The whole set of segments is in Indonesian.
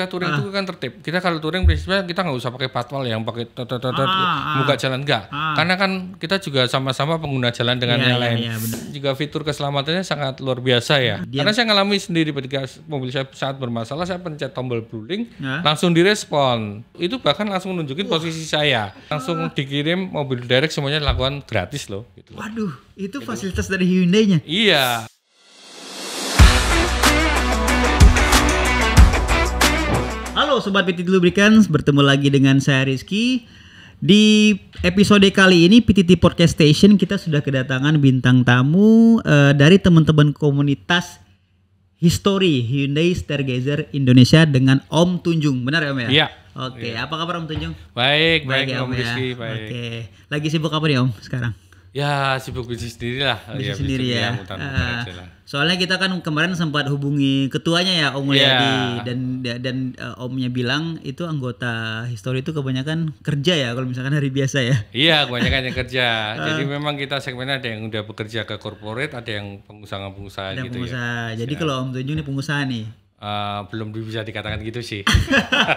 kita touring ah. itu kan tertib. Kita kalau touring biasanya kita nggak usah pakai patwal yang pakai ah, ah. buka jalan enggak. Karena kan kita juga sama-sama pengguna jalan dengan iya, yang iya, lain. Iya, juga fitur keselamatannya sangat luar biasa ya. Karena saya ngalami sendiri ketika mobil saya saat bermasalah saya pencet tombol bruling langsung direspon. Itu bahkan langsung nunjukin posisi saya. Langsung dikirim mobil direct semuanya lakukan gratis gitu loh Waduh, itu fasilitas dari Hyundai-nya. Iya. Sobat PT Lubricants, bertemu lagi dengan saya Rizky. Di episode kali ini PTT Podcast Station kita sudah kedatangan bintang tamu uh, dari teman-teman komunitas History Hyundai Stargazer Indonesia dengan Om Tunjung. Benar ya Om ya? Iya. Oke, okay. iya. apa kabar Om Tunjung? Baik, baik, baik ya, Om, ya? Rizky, ya? baik. Oke. Okay. Lagi sibuk apa nih Om sekarang? Ya sibuk bisnis sendiri lah. Bisnis ya, sendiri ya. uh, Soalnya kita kan kemarin sempat hubungi ketuanya ya Om Mulyadi yeah. dan dan uh, Omnya bilang itu anggota histori itu kebanyakan kerja ya kalau misalkan hari biasa ya. Iya kebanyakan yang kerja. Uh, Jadi memang kita segmennya ada yang udah bekerja ke corporate, ada yang pengusaha-pengusaha gitu ya. pengusaha. ya. Jadi ya. kalau Om Tunjung ini pengusaha nih. Uh, belum bisa dikatakan gitu sih.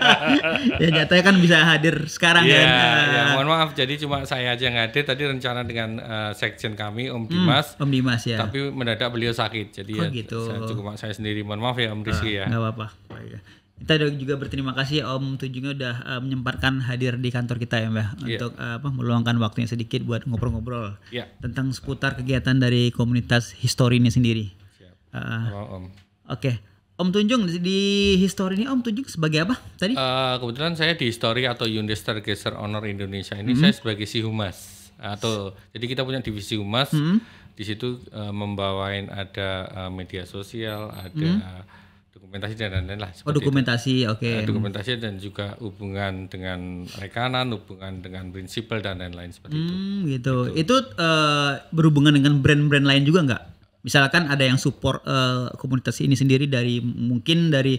ya nyatanya kan bisa hadir sekarang yeah, kan. Ya, mohon maaf jadi cuma saya aja yang hadir tadi rencana dengan uh, eh, section kami Om hmm, Dimas. Om Dimas ya. Tapi mendadak beliau sakit. Jadi oh, ya gitu. saya cukup saya sendiri. Mohon maaf ya Om Rizky uh, ya. Gak apa-apa. Ya. Kita juga berterima kasih ya, Om Tujungnya udah uh, menyempatkan hadir di kantor kita ya Mbak yeah. untuk uh, apa meluangkan waktunya sedikit buat ngobrol-ngobrol yeah. tentang seputar kegiatan dari komunitas historinya sendiri. Siap. Uh, Oke. Okay. Om Tunjung di histori ini Om Tunjung sebagai apa tadi? Uh, kebetulan saya di histori atau Hyundai Stargazer Honor Indonesia ini -hmm. saya sebagai si humas atau jadi kita punya divisi humas -hmm. di situ uh, membawain ada uh, media sosial ada -hmm. dokumentasi dan lain-lain lah. Oh dokumentasi, oke. Okay. Uh, dokumentasi dan juga hubungan dengan rekanan, hubungan dengan prinsipal dan lain-lain seperti mm, itu. Hmm, gitu. gitu. Itu, itu uh, berhubungan dengan brand-brand lain juga nggak? misalkan ada yang support uh, komunitas ini sendiri dari mungkin dari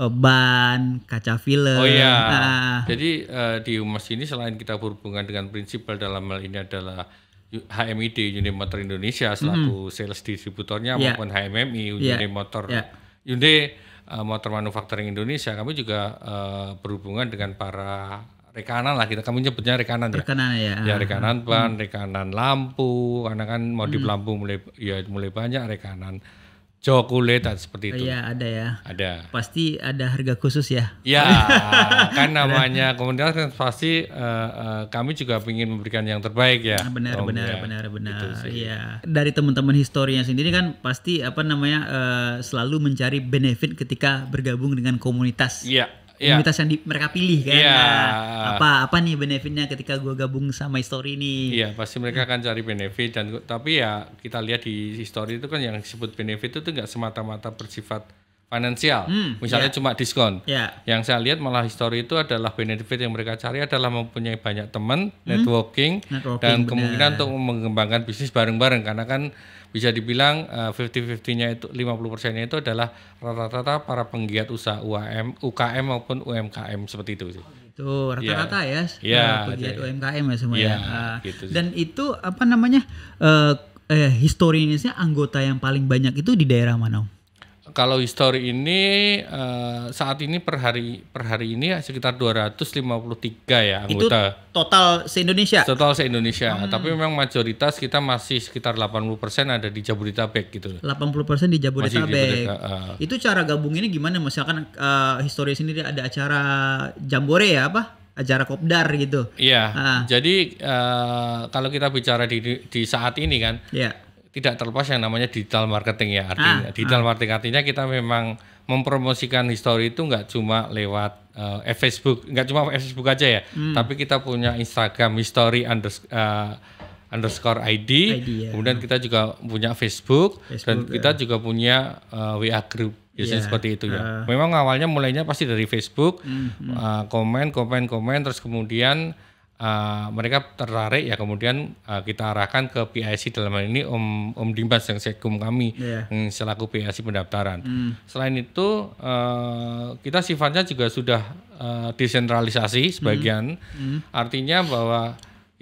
uh, ban kaca film. Oh iya. Nah. Jadi uh, di Humas ini selain kita berhubungan dengan prinsipal dalam hal ini adalah HMID Unit Motor Indonesia selaku mm. sales distributornya yeah. maupun HMMI iya. Unit yeah. Motor yeah. Unit uh, Motor Manufacturing Indonesia kami juga uh, berhubungan dengan para rekanan lah kita kamu nyebutnya rekanan, ya. Rekanan ya. Ya rekanan hmm. ban, hmm. rekanan lampu, karena kan mau di hmm. lampu mulai ya mulai banyak rekanan. kulit dan seperti itu. Iya ada ya. Ada. Pasti ada harga khusus ya. Ya kan namanya komunitas kan pasti uh, uh, kami juga ingin memberikan yang terbaik ya. Ah, benar Om, benar, ya. benar benar benar. Iya. Dari teman-teman historinya sendiri kan pasti apa namanya uh, selalu mencari benefit ketika bergabung dengan komunitas. Iya yeah. komunitas yang di, mereka pilih kan. Yeah. Nah, apa apa nih benefitnya ketika gue gabung sama history ini? Iya yeah, pasti mereka akan cari benefit dan tapi ya kita lihat di history itu kan yang disebut benefit itu tuh nggak semata-mata bersifat finansial, hmm, misalnya yeah. cuma diskon. Yeah. Yang saya lihat malah history itu adalah benefit yang mereka cari adalah mempunyai banyak teman, hmm. networking, networking, dan bener. kemungkinan untuk mengembangkan bisnis bareng-bareng karena kan bisa dibilang uh, eh, 50-50-nya itu 50%-nya itu adalah rata-rata para penggiat usaha UAM, UKM maupun UMKM seperti itu sih. Itu rata-rata iya. ya, ya, ya penggiat ya. UMKM ya semuanya. ya. Uh, gitu dan itu apa namanya uh, eh, eh historisnya anggota yang paling banyak itu di daerah mana? Om? kalau histori ini uh, saat ini per hari per hari ini ya, sekitar 253 ya anggota. Itu total se-Indonesia. Total se-Indonesia. Hmm. Tapi memang mayoritas kita masih sekitar 80% ada di Jabodetabek gitu. 80% di Jabodetabek. Masih di uh, Itu cara gabung ini gimana? Misalkan uh, eh, histori sendiri ada acara jambore ya apa? acara kopdar gitu. Iya. Uh. Jadi uh, kalau kita bicara di di saat ini kan, yeah tidak terlepas yang namanya digital marketing ya artinya. Ah, digital ah. marketing artinya kita memang mempromosikan histori itu nggak cuma lewat uh, Facebook, nggak cuma Facebook aja ya, hmm. tapi kita punya Instagram history unders, uh, underscore ID, ID ya. kemudian kita juga punya Facebook, Facebook dan kita uh. juga punya uh, WA group biasanya yeah. seperti itu ya. Uh. Memang awalnya mulainya pasti dari Facebook, hmm, Uh, komen, komen, komen, terus kemudian uh, mereka tertarik ya kemudian uh, kita arahkan ke PIC dalam hal ini Om Om Dimas yang sekum kami yeah. yang selaku PIC pendaftaran. Mm. Selain itu uh, kita sifatnya juga sudah uh, desentralisasi sebagian, mm. Mm. artinya bahwa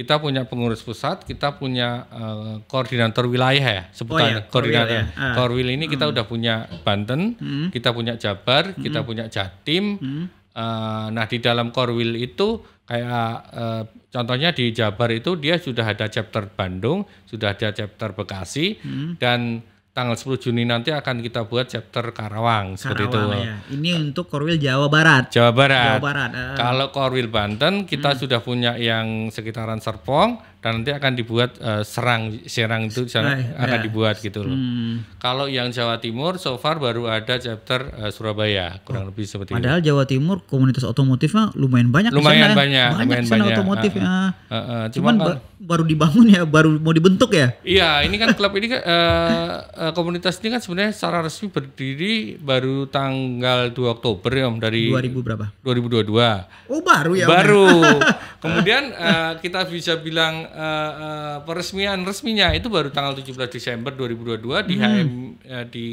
kita punya pengurus pusat, kita punya uh, koordinator wilayah ya, sebutan oh, iya. koordinator. Korwil, ya. ah. Korwil ini kita mm. udah punya Banten, mm. kita punya Jabar, mm. kita hmm. punya Jatim. Mm Eh, nah di dalam Korwil itu kayak eh, contohnya di Jabar itu dia sudah ada chapter Bandung, sudah ada chapter Bekasi hmm. dan tanggal 10 Juni nanti akan kita buat chapter Karawang, Karawang seperti itu. Ya. Ini untuk Korwil Jawa Barat. Jawa Barat. Jawa Barat. Uh. Kalau Korwil Banten kita hmm. sudah punya yang sekitaran Serpong dan nanti akan dibuat uh, serang serang itu serang, nah, akan ya. dibuat gitu loh. Hmm. Kalau yang Jawa Timur so far baru ada chapter uh, Surabaya kurang oh. lebih seperti Padahal itu. Padahal Jawa Timur komunitas otomotifnya lumayan banyak Lumayan sana, banyak, banyak lumayan sana banyak. otomotifnya. uh, Uh, ah. uh, ah. uh, eh, cuman cuman kan- baru dibangun ya, baru mau dibentuk ya. Iya, ini kan klub ini kan uh, komunitas ini kan sebenarnya secara resmi berdiri baru tanggal 2 Oktober ya Om dari 2000 berapa? 2022. Oh, baru ya. ya? Baru. Kemudian uh, kita bisa bilang uh, peresmian resminya itu baru tanggal 17 Desember 2022 di hmm. HM uh, di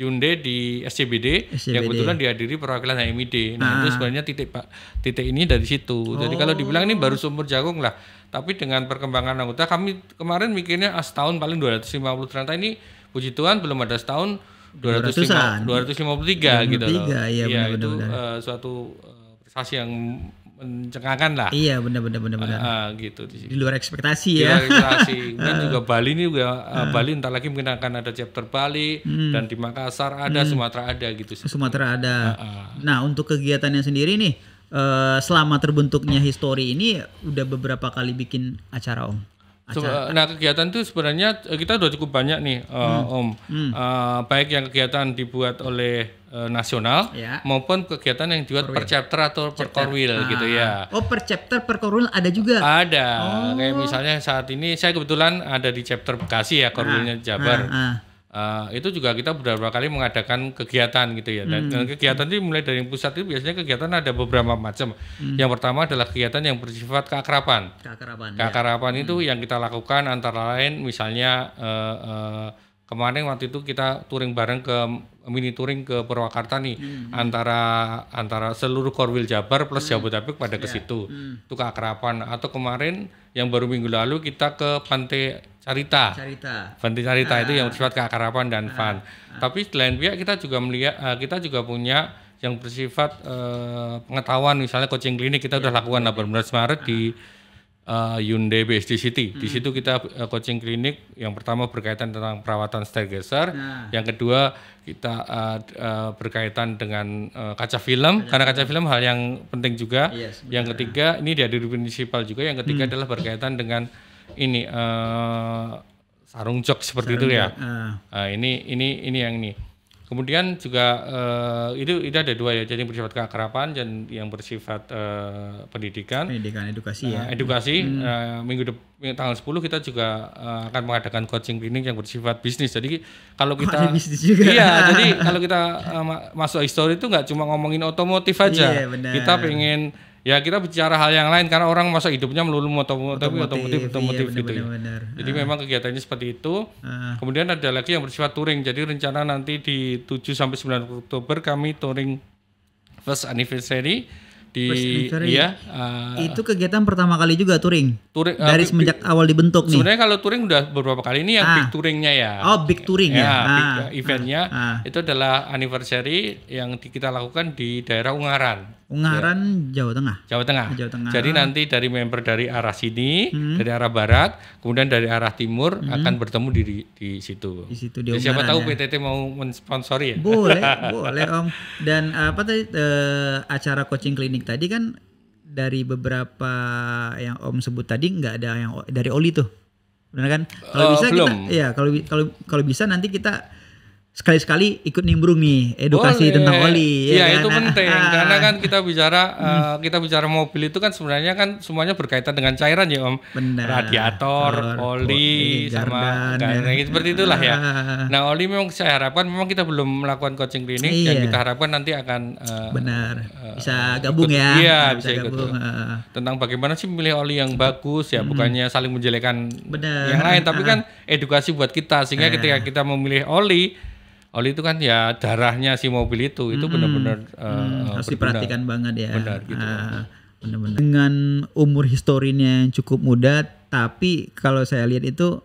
Hyundai di SCBD, SCBD yang kebetulan dihadiri perwakilan HMID. Nah, ah. itu sebenarnya titik Pak titik ini dari situ. Oh. Jadi kalau dibilang ini baru oh. sumur jagung lah. Tapi dengan perkembangan anggota kami kemarin mikirnya ah, setahun paling 250 ternyata ini puji Tuhan belum ada setahun 200 253 gitu loh. Iya, ya, benar -benar. itu uh, suatu uh, prestasi yang mencengangkan lah. Iya benar-benar benar-benar. Uh, ah, ah, gitu di, di luar ekspektasi ya. Di luar ekspektasi. kan juga ah. Bali ini juga uh, Bali entar lagi mungkin akan ada chapter Bali hmm. dan di Makassar ada, hmm. Sumatera ada gitu. Sih. Sumatera ada. Uh, uh. Nah untuk kegiatan yang sendiri nih, uh, selama terbentuknya history ini udah beberapa kali bikin acara om. Acara. Nah kegiatan itu sebenarnya eh, kita udah cukup banyak nih uh, Om, hmm. Uh, baik yang kegiatan dibuat oleh Eh, nasional ya. maupun kegiatan yang dibuat per, chapter atau per korwil ah. gitu ya. Oh per chapter per korwil ada juga? Ada. Oh. Kayak misalnya saat ini saya kebetulan ada di chapter Bekasi ya korwilnya ah. Jabar. Ah. Uh, itu juga kita beberapa kali mengadakan kegiatan gitu ya. Dan hmm. kegiatan itu mulai dari pusat itu biasanya kegiatan ada beberapa macam. Hmm. Yang pertama adalah kegiatan yang bersifat keakraban. Keakraban. Ya. Keakraban ya. itu hmm. yang kita lakukan antara lain misalnya uh, uh, kemarin waktu itu kita touring bareng ke mini touring ke Purwakarta nih hmm. antara antara seluruh Korwil Jabar plus hmm. Jabodetabek pada ke iya. situ. Yeah. Hmm. Itu atau kemarin yang baru minggu lalu kita ke Pantai Carita. Carita. Pantai Carita ah. itu yang ah. bersifat ke dan ah. fun. Ah. Tapi selain pihak kita juga melihat eh, kita juga punya yang bersifat uh, pengetahuan misalnya coaching klinik kita yeah. Iya, lakukan 18 Maret ah. di uh, Hyundai BSD City. Hmm. Di situ kita uh, coaching klinik yang pertama berkaitan tentang perawatan stair geser, nah. yang kedua kita uh, uh, berkaitan dengan uh, kaca film kaca karena kaca film hal yang penting juga. Yes, yang ketiga ini dari prinsipal juga, yang ketiga hmm. adalah berkaitan dengan ini uh, sarung jok seperti sarung itu ya. Uh. Uh, ini ini ini yang ini Kemudian juga uh, itu itu ada dua ya, jadi yang bersifat keakraban dan yang bersifat uh, pendidikan. Pendidikan edukasi uh, ya. Edukasi hmm. uh, minggu depan tanggal 10 kita juga uh, akan mengadakan coaching klinik yang bersifat bisnis. Jadi kalau kita oh, bisnis juga. Iya, jadi kalau kita uh, masuk history itu nggak cuma ngomongin otomotif aja. Yeah, iya, Kita pengen ya kita bicara hal yang lain karena orang masa hidupnya melulu otomotif otomotif, otomotif iya, gitu ya. bener -bener. Jadi uh. memang kegiatannya seperti itu. Uh. Kemudian ada lagi yang bersifat touring. Jadi rencana nanti di 7 sampai 9 Oktober kami touring first anniversary di iya uh, itu kegiatan pertama kali juga touring, touring uh, dari semenjak big, awal dibentuk nih sebenarnya kalau touring udah beberapa kali ini yang ah. big touringnya ya oh big touring ya, ya ah. big ya, eventnya ah. ah. itu adalah anniversary yang kita lakukan di daerah Ungaran Ungaran ya. Jawa Tengah Jawa Tengah Jawa Tengah jadi nanti dari member dari arah sini hmm. dari arah barat kemudian dari arah timur hmm. akan bertemu di di situ di situ di ya, Ungaran, siapa tahu ya. PTT mau mensponsori ya boleh boleh om dan eh, apa tadi uh, acara coaching klinik tadi kan dari beberapa yang Om sebut tadi nggak ada yang dari oli tuh. Benar kan? Kalau uh, bisa belum. kita ya kalau kalau kalau bisa nanti kita sekali-sekali ikut nimbrung nih edukasi Boleh. tentang oli. Ya, ya itu penting ah, ah. karena kan kita bicara uh, kita bicara mobil itu kan sebenarnya kan semuanya berkaitan dengan cairan ya om. Benar. Radiator, Or, oli, sama gardan, ya. Kan? seperti itulah ya. Ah, nah oli memang saya harapkan memang kita belum melakukan coaching klinik iya. dan kita harapkan nanti akan uh, benar eh, bisa gabung ikut, ya. Iya bisa, bisa ikut gabung. Uh. Tentang bagaimana sih memilih oli yang bagus ya hmm. bukannya saling menjelekan yang lain tapi kan edukasi buat kita sehingga uh. ketika kita memilih oli oli itu kan ya darahnya si mobil itu itu hmm, benar-benar hmm, harus diperhatikan banget ya benar gitu uh, benar-benar dengan umur historinya yang cukup muda tapi kalau saya lihat itu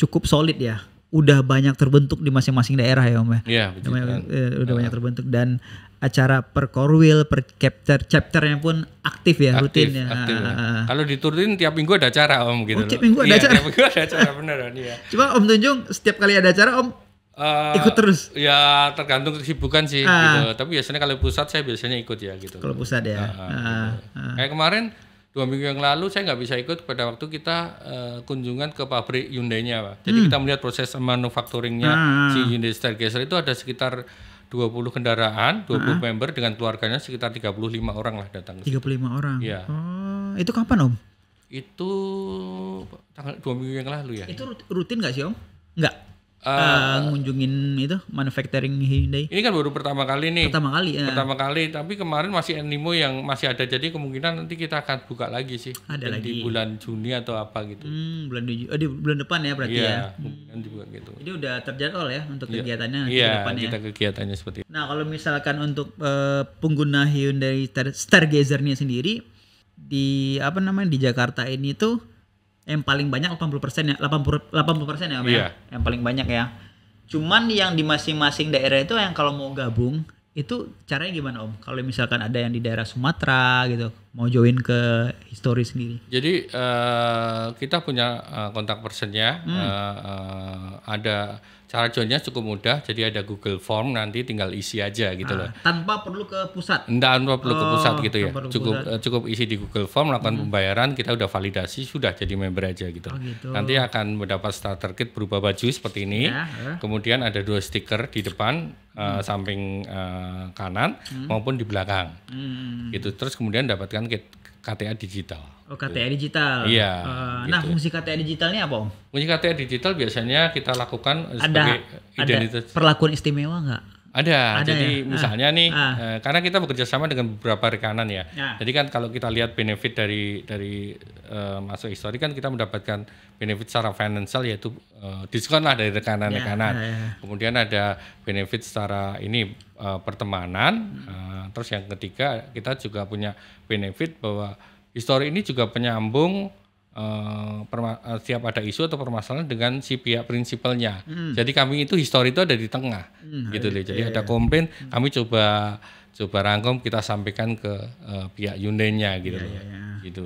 cukup solid ya udah banyak terbentuk di masing-masing daerah ya Om ya. Iya, Udah, eh, udah uh. banyak terbentuk dan acara per korwil, per chapter chapternya pun aktif ya, aktif, rutin ya. Aktif, ya. Ah, kalau diturutin tiap minggu ada acara Om gitu. Oh, tiap minggu ada iya, acara. Tiap minggu ada acara beneran iya. Cuma Om Tunjung setiap kali ada acara Om Uh, ikut terus? Ya tergantung kesibukan sih ah. gitu. Tapi biasanya kalau pusat saya biasanya ikut ya gitu. Kalau pusat ya. Uh, uh, ah. gitu. ah. Kayak kemarin dua minggu yang lalu saya nggak bisa ikut pada waktu kita uh, kunjungan ke pabrik Hyundai-nya pak. Jadi hmm. kita melihat proses manufakturingnya ah. ah si ah. Hyundai Stargazer itu ada sekitar 20 kendaraan, 20 ah. member dengan keluarganya sekitar 35 orang lah datang. 35 orang. Ya. Oh, itu kapan om? Itu tanggal dua minggu yang lalu ya. Itu rutin nggak sih om? Nggak uh, ngunjungin itu manufacturing Hyundai. Ini kan baru pertama kali nih. Pertama kali. Ya. Pertama kali, tapi kemarin masih animo yang masih ada jadi kemungkinan nanti kita akan buka lagi sih. Ada lagi. Di bulan Juni atau apa gitu. Hmm, bulan di, oh, di bulan depan ya berarti yeah, ya. Iya, hmm. gitu. Jadi udah terjadwal ya untuk yeah. kegiatannya yeah, ke depannya. Iya, kita ya? kegiatannya seperti itu. Nah, kalau misalkan untuk uh, pengguna Hyundai Stargazer-nya sendiri di apa namanya di Jakarta ini tuh yang paling banyak 80% ya 80 80% ya Om yeah. ya iya. yang paling banyak ya cuman yang di masing-masing daerah itu yang kalau mau gabung itu caranya gimana Om kalau misalkan ada yang di daerah Sumatera gitu mau join ke histori sendiri jadi uh, kita punya uh, kontak personnya hmm. uh, uh, ada Cara joinnya cukup mudah, jadi ada Google Form nanti tinggal isi aja gitu nah, loh. Tanpa perlu ke pusat. Enggak, tanpa perlu oh, ke pusat gitu ya. Cukup pusat. Eh, cukup isi di Google Form lakukan hmm. pembayaran, kita udah validasi sudah jadi member aja gitu. Oh, gitu. Nanti akan mendapat starter kit berupa baju seperti ini. Ya, eh. Kemudian ada dua stiker di depan uh, hmm. samping uh, kanan hmm. maupun di belakang. Hmm. Gitu. Terus kemudian dapatkan KTA digital. Oh KTA digital. Iya. Uh, gitu. Nah fungsi KTA digital ini apa om? Fungsi KTA digital biasanya kita lakukan ada, sebagai identitas. Ada perlakuan istimewa nggak? Ada. ada. Jadi ya? misalnya ah. nih, ah. Eh, karena kita bekerja sama dengan beberapa rekanan ya. Ah. Jadi kan kalau kita lihat benefit dari dari eh, masuk histori kan kita mendapatkan benefit secara financial yaitu uh, diskon lah dari rekanan-rekanan. Ya, ya, ya. Kemudian ada benefit secara ini eh, pertemanan. Hmm. terus yang ketiga kita juga punya benefit bahwa histori ini juga penyambung Uh, perma- eh, tiap ada isu atau permasalahan dengan si pihak prinsipalnya. Hmm. Jadi kami itu histori itu ada di tengah, hmm, nah, gitu deh. Jadi yeah. ada iya. komplain, hmm. kami coba coba rangkum kita sampaikan ke uh, pihak unionnya, gitu Yeah, loh. yeah. Iya. gitu.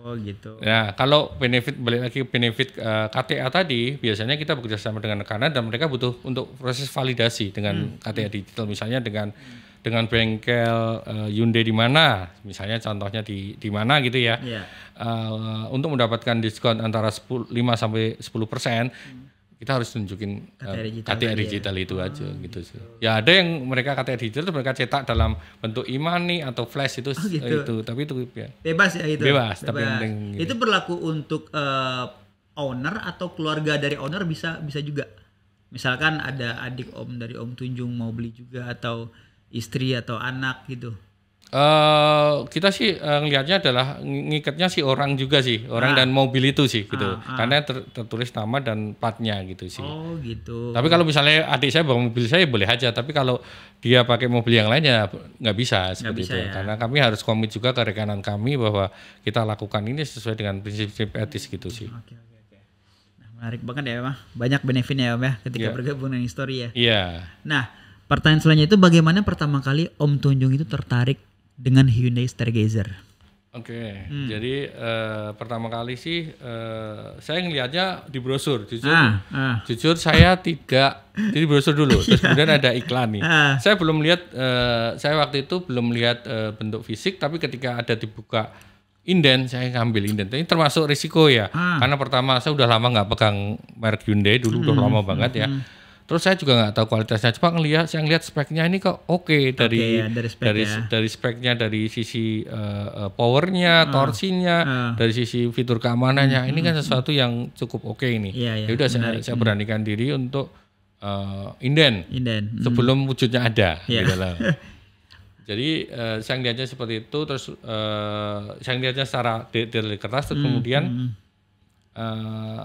Oh gitu. Nah kalau benefit balik lagi benefit uh, KTA tadi biasanya kita bekerja sama dengan rekanan dan mereka butuh untuk proses validasi dengan hmm. KTA hmm. digital misalnya dengan hmm dengan bengkel uh, Hyundai di mana, misalnya contohnya di di mana gitu ya, yeah. Iya. uh, untuk mendapatkan diskon antara 10, 5 sampai 10 persen, hmm. kita harus tunjukin uh, digital, ya. digital ya. itu oh, aja hmm. gitu Gitu. Ya ada yang mereka KTA digital mereka cetak dalam bentuk imani atau flash itu oh, gitu. itu, tapi itu ya. bebas ya itu. Bebas, bebas. tapi yang gitu. Itu berlaku untuk uh, owner atau keluarga dari owner bisa bisa juga. Misalkan ada adik om dari om Tunjung mau beli juga atau istri atau anak gitu? Uh, kita sih uh, ngelihatnya adalah ngikatnya si orang juga sih orang ah. dan mobil itu sih gitu ah, ah. karena ter tertulis nama dan platnya gitu sih. Oh gitu. Tapi kalau misalnya adik saya bawa mobil saya ya boleh aja tapi kalau dia pakai mobil yang lainnya nggak bisa seperti bisa, itu ya. karena kami harus komit juga ke rekanan kami bahwa kita lakukan ini sesuai dengan prinsip-prinsip etis gitu sih. Oke oke oke. Nah, menarik banget ya mah Banyak benefitnya ya, ya ketika yeah. bergabung dengan histori ya. Iya. Yeah. Nah Pertanyaan selanjutnya itu bagaimana pertama kali Om Tunjung itu tertarik dengan Hyundai Stargazer? Oke, okay, hmm. jadi uh, pertama kali sih uh, saya ngelihatnya di brosur, jujur, ah, ah. jujur saya tidak jadi brosur dulu, terus iya. kemudian ada iklan nih. Ah. Saya belum lihat, uh, saya waktu itu belum lihat uh, bentuk fisik, tapi ketika ada dibuka inden, saya ngambil inden. Ini termasuk risiko ya, ah. karena pertama saya udah lama nggak pegang merek Hyundai dulu, hmm. udah lama banget ya. Hmm. Terus saya juga nggak tahu kualitasnya. coba ngelihat saya ngelihat speknya ini kok oke okay, dari okay, ya, dari, spek dari, dari speknya dari sisi uh, powernya, uh, torsinya, uh. dari sisi fitur keamanannya. Hmm, ini kan hmm, hmm. sesuatu yang cukup oke okay ini. Ya, ya, ya udah saya, saya hmm. beranikan hmm. diri untuk uh, inden, inden. Hmm. sebelum wujudnya ada. Yeah. Jadi uh, saya ngelihatnya seperti itu. Terus uh, saya ngelihatnya secara dari kertas. Terus hmm, kemudian hmm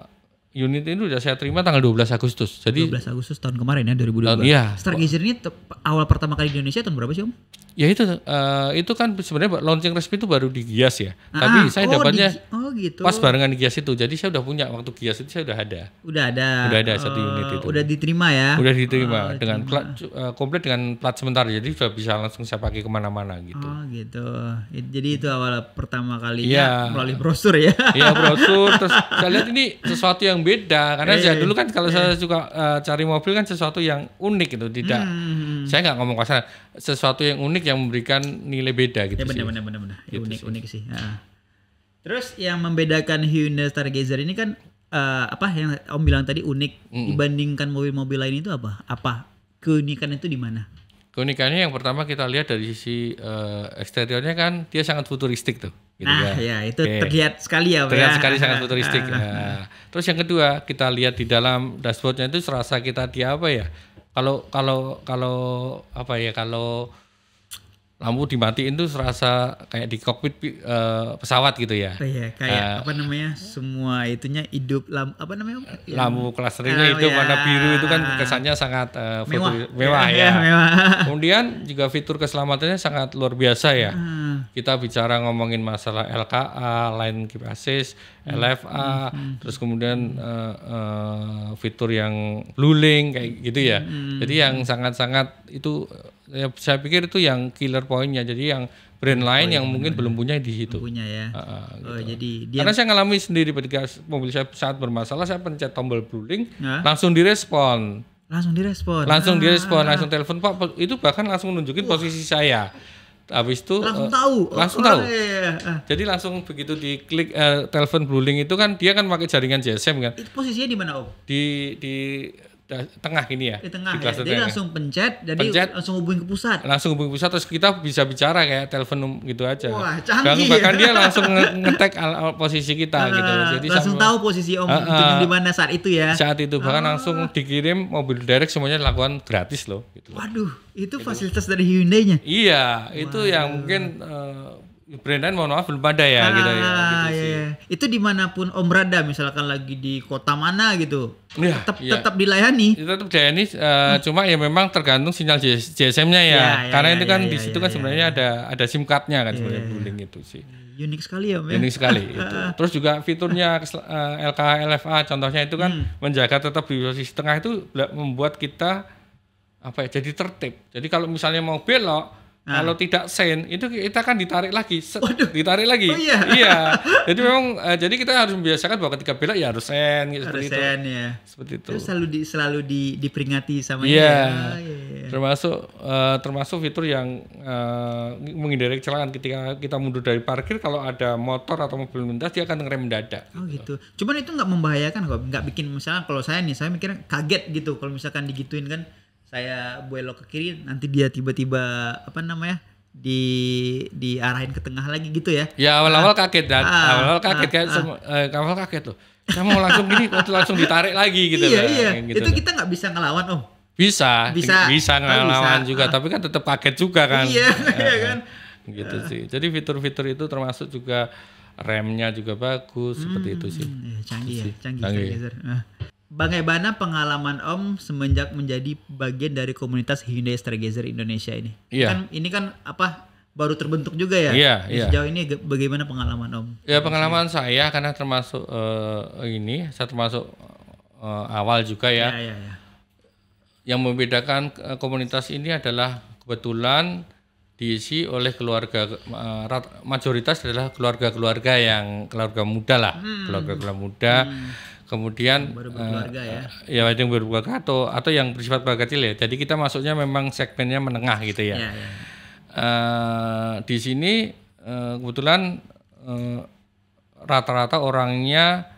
unit ini udah saya terima tanggal 12 Agustus. Jadi 12 Agustus tahun kemarin ya 2022. Tahun, iya. Stargazer ini awal pertama kali di Indonesia tahun berapa sih, Om? Ya itu uh, itu kan sebenarnya launching resmi itu baru di Gias ya. Ah, Tapi ah. saya oh, dapatnya di, oh gitu. pas barengan di Gias itu. Jadi saya udah punya waktu Gias itu saya udah ada. Udah ada. Udah ada uh, satu oh, unit itu. Udah diterima ya. Udah diterima oh, dengan plat, uh, komplit dengan plat sementara. Jadi sudah bisa langsung saya pakai kemana mana gitu. Oh gitu. Jadi itu awal pertama kalinya ya. melalui brosur ya. Iya, brosur terus saya lihat ini sesuatu yang yang beda karena e. Eh, saya dulu kan kalau e. saya suka uh, cari mobil kan sesuatu yang unik gitu tidak hmm. hmm, hmm. saya nggak ngomong kasar sesuatu yang unik yang memberikan nilai beda gitu ya, bener, sih bener bener bener ya, gitu unik sih. unik sih nah. terus yang membedakan Hyundai Stargazer ini kan uh, apa yang Om bilang tadi unik mm -mm. dibandingkan mobil-mobil lain itu apa apa keunikan itu di mana keunikannya yang pertama kita lihat dari sisi uh, eksteriornya kan dia sangat futuristik tuh Gitu nah, ya, ya itu okay. terlihat sekali ya, terlihat ya. sekali sangat futuristik. Nah, terus yang kedua, kita lihat di dalam dashboardnya itu serasa kita di apa ya? Kalau kalau kalau apa ya? Kalau lampu dimatiin tuh serasa kayak di kokpit uh, pesawat gitu ya. Oh iya, kayak uh, apa namanya? Semua itunya hidup lampu apa namanya? Iya. Lampu klasternya oh, ya. warna biru itu kan kesannya sangat uh, mewah, foto, mewah ya. ya. Mewah. Kemudian juga fitur keselamatannya sangat luar biasa ya. Hmm. Kita bicara ngomongin masalah LKA, line keep assist, hmm. LFA, hmm. terus kemudian uh, uh, fitur yang Luling kayak gitu ya. Hmm. Jadi yang sangat-sangat itu ya saya pikir itu yang killer poinnya jadi yang brand lain oh, yang iya, mungkin belum punya di situ punya ya uh, uh, gitu. jadi dia... karena saya ngalami sendiri ketika mobil saya saat bermasalah saya pencet tombol bluling huh? langsung direspon langsung direspon langsung ah, direspon ah, langsung ah. telepon pak itu bahkan langsung nunjukin uh. posisi saya habis itu langsung uh, tahu oh, langsung oh, tahu iya, iya. iya. Ah. jadi langsung begitu diklik uh, telepon bluling itu kan dia kan pakai jaringan GSM kan itu posisinya di mana om di di tengah ini ya di tengah di ya. Dia ya. langsung pencet jadi pencet, langsung hubungin ke pusat langsung hubungin ke pusat terus kita bisa bicara kayak telepon gitu aja wah canggih bahkan, ya. bahkan dia langsung ngetek posisi kita uh, gitu jadi langsung tahu posisi om uh, uh, di mana saat itu ya saat itu bahkan uh. langsung dikirim mobil direct semuanya dilakukan gratis loh gitu. waduh itu gitu. fasilitas dari Hyundai-nya iya itu wow. yang mungkin uh, brand lain mohon maaf belum ada ya nah, gitu ya. Gitu iya. sih. Iya. Itu dimanapun Om Rada misalkan lagi di kota mana gitu, ya, tetap ya. tetap dilayani. Itu tetap dilayani, uh, hmm. cuma ya memang tergantung sinyal GSM-nya ya. ya. Karena ya, itu kan ya, di iya, situ ya, kan sebenarnya ada ada SIM card-nya kan sebenarnya bullying itu sih. Unik sekali ya, Om. Ya? Unik sekali itu. Terus juga fiturnya uh, eh, LK LFA contohnya itu kan hmm. menjaga tetap di posisi tengah itu membuat kita apa ya jadi tertib. Jadi kalau misalnya mau belok Nah. Kalau tidak sen itu kita kan ditarik lagi, set, Waduh. ditarik lagi. Oh, iya. iya. Jadi memang uh, jadi kita harus membiasakan bahwa ketika belok ya harus sen gitu harus seperti sen, itu. ya. Seperti itu. Terus selalu di, selalu di, diperingati sama yeah. dia. Oh, iya. Termasuk uh, termasuk fitur yang uh, menghindari kecelakaan ketika kita mundur dari parkir kalau ada motor atau mobil melintas dia akan ngerem mendadak. Oh gitu. gitu. Cuman itu nggak membahayakan kok, nggak bikin misalnya kalau saya nih saya mikirnya kaget gitu kalau misalkan digituin kan saya belok ke kiri nanti dia tiba-tiba apa namanya di diarahin ke tengah lagi gitu ya ya awal-awal ah. kaget dan awal ah, awal-awal ah, kaget ah, kan ah. awal kaget tuh kamu langsung gini waktu langsung ditarik lagi gitu iya, lah, iya. Gitu itu lah. kita nggak bisa ngelawan om bisa bisa bisa ngelawan bisa. juga ah. tapi kan tetap kaget juga kan iya, iya kan gitu ah. sih jadi fitur-fitur itu termasuk juga remnya juga bagus hmm, seperti itu sih hmm, iya, canggih gitu ya canggih, canggih. canggih. Bagaimana pengalaman Om semenjak menjadi bagian dari komunitas Hyundai Stargazer Indonesia ini? Iya. Kan ini kan apa baru terbentuk juga ya? Iya, iya. Sejauh ini bagaimana pengalaman Om? Ya pengalaman saya karena termasuk uh, ini saya termasuk uh, awal juga ya. Iya, iya, iya. Yang membedakan eh, komunitas ini adalah kebetulan diisi oleh keluarga uh, mayoritas adalah keluarga-keluarga yang keluarga muda lah, hmm. keluarga-keluarga hmm. muda. Hmm kemudian uh, ya eh, ya yang baru berkeluarga atau atau yang bersifat keluarga kecil ya jadi kita masuknya memang segmennya menengah gitu ya, ya, ya. Uh, di sini uh, kebetulan rata-rata uh, rata -rata orangnya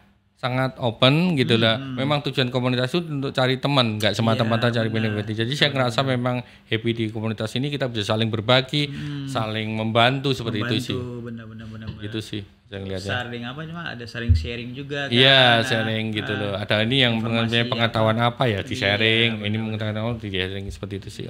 sangat open gitu lah. Hmm. Memang tujuan komunitas itu untuk cari teman, nggak semata-mata iya, cari benefit. Jadi saya ngerasa memang happy di komunitas ini kita bisa saling berbagi, hmm. saling membantu seperti membantu, itu sih. Benar-benar Itu sih saya lihat apa cuma ada sharing sharing juga. Kan? Iya yeah, sharing nah, gitu loh. Ada ini yang mengenai pengetahuan apa, apa ya di iya, sharing, iya, ini apa di sharing seperti itu sih.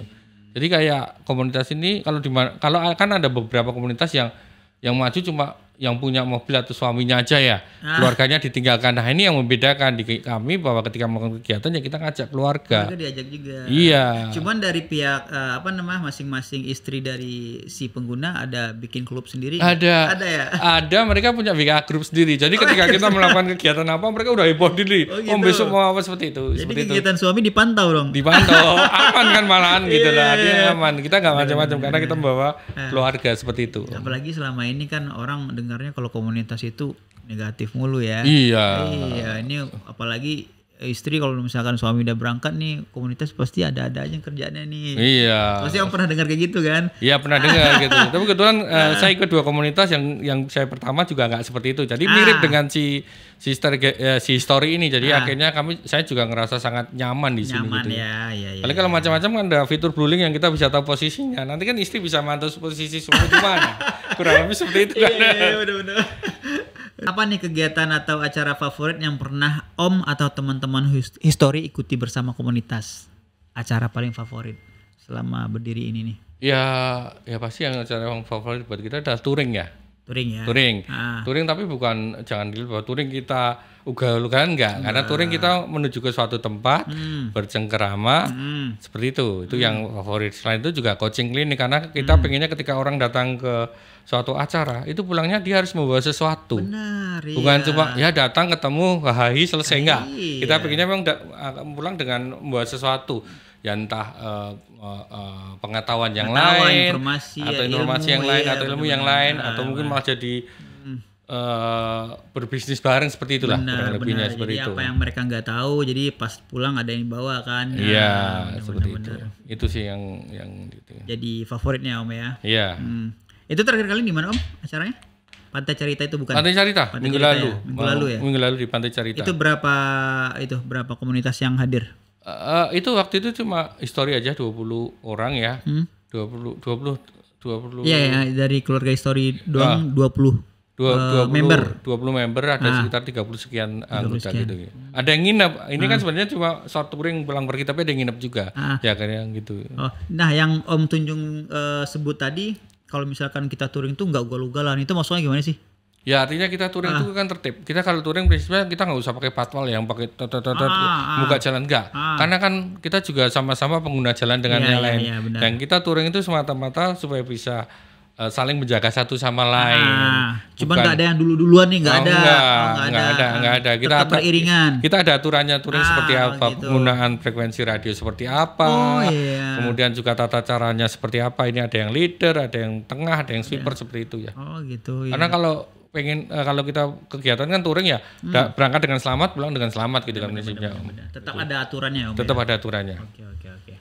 Jadi kayak komunitas ini kalau di kalau kan ada beberapa komunitas yang yang maju cuma yang punya mobil atau suaminya aja ya ah. keluarganya ditinggalkan nah ini yang membedakan di kami bahwa ketika melakukan kegiatan ya kita ngajak keluarga keluarga diajak juga iya cuman dari pihak uh, apa namanya masing-masing istri dari si pengguna ada bikin klub sendiri ada ada ya ada mereka punya bikin grup sendiri jadi ketika kita melakukan kegiatan apa mereka udah heboh diri oh, gitu. om oh, besok mau apa seperti itu jadi seperti kegiatan itu. suami dipantau dong dipantau aman kan malahan gitu yeah. lah iya, iya, dia iya. aman kita nggak macam-macam karena kita membawa nah. keluarga seperti itu apalagi selama ini kan orang dengan sebenarnya kalau komunitas itu negatif mulu ya. Iya. Iya, ini apalagi istri kalau misalkan suami udah berangkat nih komunitas pasti ada-ada aja kerjanya nih. Iya. Pasti yang pernah dengar kayak gitu kan? Iya pernah dengar gitu. Tapi kebetulan nah. uh, saya ikut dua komunitas yang yang saya pertama juga nggak seperti itu. Jadi ah. mirip dengan si sister uh, si story ini. Jadi ah. akhirnya kami saya juga ngerasa sangat nyaman di sini. Nyaman gitu. ya, ya iya. Ya, ya, kalau ya. macam-macam kan ada fitur blueling yang kita bisa tahu posisinya. Nanti kan istri bisa mantau posisi semua di mana. kurang lebih seperti itu kan iya bener -bener. apa nih kegiatan atau acara favorit yang pernah om atau teman-teman histori ikuti bersama komunitas acara paling favorit selama berdiri ini nih ya ya pasti yang acara yang favorit buat kita adalah touring ya touring ya touring ah. touring tapi bukan jangan dilihat bahwa touring kita ugal-ugalan enggak karena touring kita menuju ke suatu tempat hmm. bercengkerama hmm. seperti itu itu hmm. yang favorit selain itu juga coaching klinik karena kita hmm. pengennya ketika orang datang ke suatu acara itu pulangnya dia harus membawa sesuatu. Benar. Bukan iya. cuma ya datang ketemu hahi selesai enggak. Iya. Kita pikirnya memang ah, pulang dengan membawa sesuatu. Ya entah uh, uh, uh, pengetahuan yang Pengetahuan, lain informasi, atau ya, informasi ilmu, yang lain iya, atau ilmu yang lain atau mungkin malah jadi Uh, berbisnis bareng seperti itulah benar, benar. benar. seperti itu. apa yang mereka nggak tahu jadi pas pulang ada yang bawa kan iya benar, seperti benar, itu benar. itu sih yang yang gitu. jadi favoritnya om ya iya hmm. Itu terakhir kali di mana Om acaranya? Pantai Carita itu bukan? Pantai Carita Pantai minggu Carita lalu. Ya? Minggu lalu ya. Minggu lalu di Pantai Carita. Itu berapa itu berapa komunitas yang hadir? Uh, itu waktu itu cuma histori aja 20 orang ya. Hmm? 20 20 20 Iya ya, dari keluarga histori doang uh, ah. 20 dua, uh, member member 20 member ada uh, sekitar 30 sekian anggota sekian. Gitu, gitu. Ada yang nginep. Ini uh, kan ah. sebenarnya cuma short touring pulang pergi tapi ada yang nginep juga. Uh, Ya kayak gitu. Oh, nah yang Om Tunjung uh, sebut tadi kalau misalkan kita touring tuh nggak ugal-ugalan itu maksudnya gimana sih? Ya artinya kita touring ah. kan tertib. Kita kalau touring prinsipnya kita nggak usah pakai patwal yang pakai ah, ah, buka ah. jalan enggak. Karena kan kita juga sama-sama pengguna jalan dengan iya, yang iya, lain. Iya, Dan kita touring itu semata-mata supaya bisa uh, saling menjaga satu sama lain. Nah, cuman nggak ada yang dulu-duluan nih, nggak oh, ada. nggak oh, ada, ada. Kita Tetap beriringan. Kita ada aturannya aturan ah, seperti apa, gitu. penggunaan frekuensi radio seperti apa. Oh, iya. Kemudian juga tata caranya seperti apa. Ini ada yang leader, ada yang tengah, ada yang iya. sweeper yeah. seperti itu ya. Oh, gitu ya. Karena kalau pengen uh, kalau kita kegiatan kan touring ya hmm. berangkat dengan selamat pulang dengan selamat gitu iya, kan prinsipnya tetap gitu. ada aturannya om tetap ya? ada aturannya oke oke oke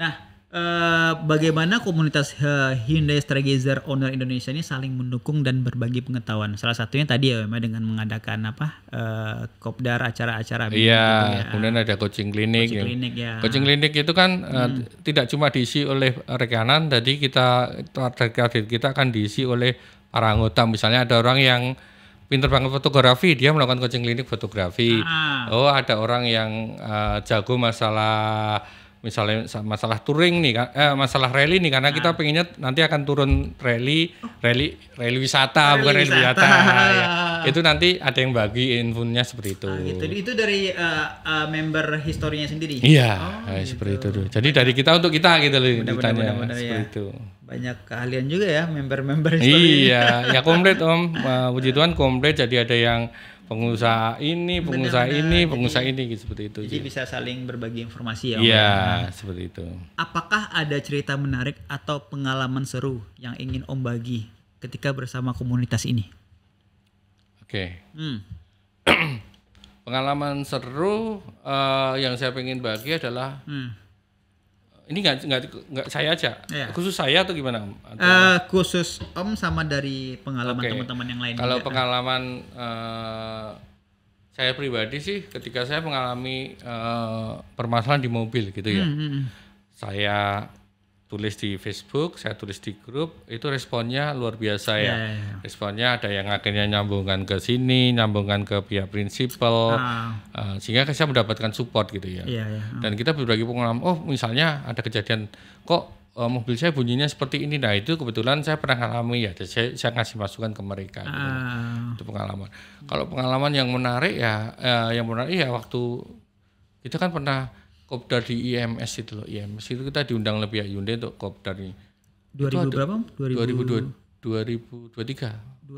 nah Uh, bagaimana komunitas uh, Hyundai Stargazer owner Indonesia ini saling mendukung dan berbagi pengetahuan. Salah satunya tadi ya memang dengan mengadakan apa uh, kopdar acara-acara. Iya, gitu ya. kemudian ada coaching klinik. Coaching ya. Gitu. klinik ya. Coaching klinik itu kan hmm. uh, tidak cuma diisi oleh rekanan, tadi kita target kita akan diisi oleh para anggota. Misalnya ada orang yang pinter banget fotografi, dia melakukan coaching klinik fotografi. Ah. Oh, ada orang yang uh, jago masalah misalnya masalah touring nih eh, masalah rally nih karena nah. kita ah. pengennya nanti akan turun rally rally rally wisata rally bukan rally wisata ya. itu nanti ada yang bagi infonya seperti itu nah, gitu. itu dari uh, uh, member historinya sendiri iya oh, eh, gitu. seperti itu tuh jadi dari kita untuk kita gitu loh mudah, ya. seperti ya. itu banyak keahlian juga ya member-member iya ya komplit om uh, puji Tuhan komplit jadi ada yang pengusaha ini, pengusaha bener, bener. ini, pengusaha ini gitu seperti itu. Jadi sih. bisa saling berbagi informasi ya. Iya, nah, seperti itu. Apakah ada cerita menarik atau pengalaman seru yang ingin Om bagi ketika bersama komunitas ini? Oke. Okay. Hmm. pengalaman seru uh, yang saya ingin bagi adalah hmm ini nggak nggak nggak saya aja iya. khusus saya atau gimana om atau... Uh, khusus om sama dari pengalaman okay. teman-teman yang lain kalau pengalaman uh, saya pribadi sih ketika saya mengalami uh, permasalahan di mobil gitu ya mm hmm. saya tulis di Facebook, saya tulis di grup, itu responnya luar biasa ya. Yeah, yeah. Iya. Responnya ada yang akhirnya nyambungkan ke sini, nyambungkan ke pihak prinsipal, ah. uh, sehingga saya mendapatkan support gitu ya. Yeah, yeah. Uh. Dan kita berbagi pengalaman, oh misalnya ada kejadian, kok uh, mobil saya bunyinya seperti ini, nah itu kebetulan saya pernah alami ya, saya, saya ngasih masukan ke mereka. Gitu. Ah. Gitu. Itu pengalaman. Kalau pengalaman yang menarik ya, uh, yang menarik ya waktu kita kan pernah kopdar di IMS itu loh IMS itu kita diundang lebih ya Hyundai untuk kopdar ini 2000 berapa? 2000, 2022 2023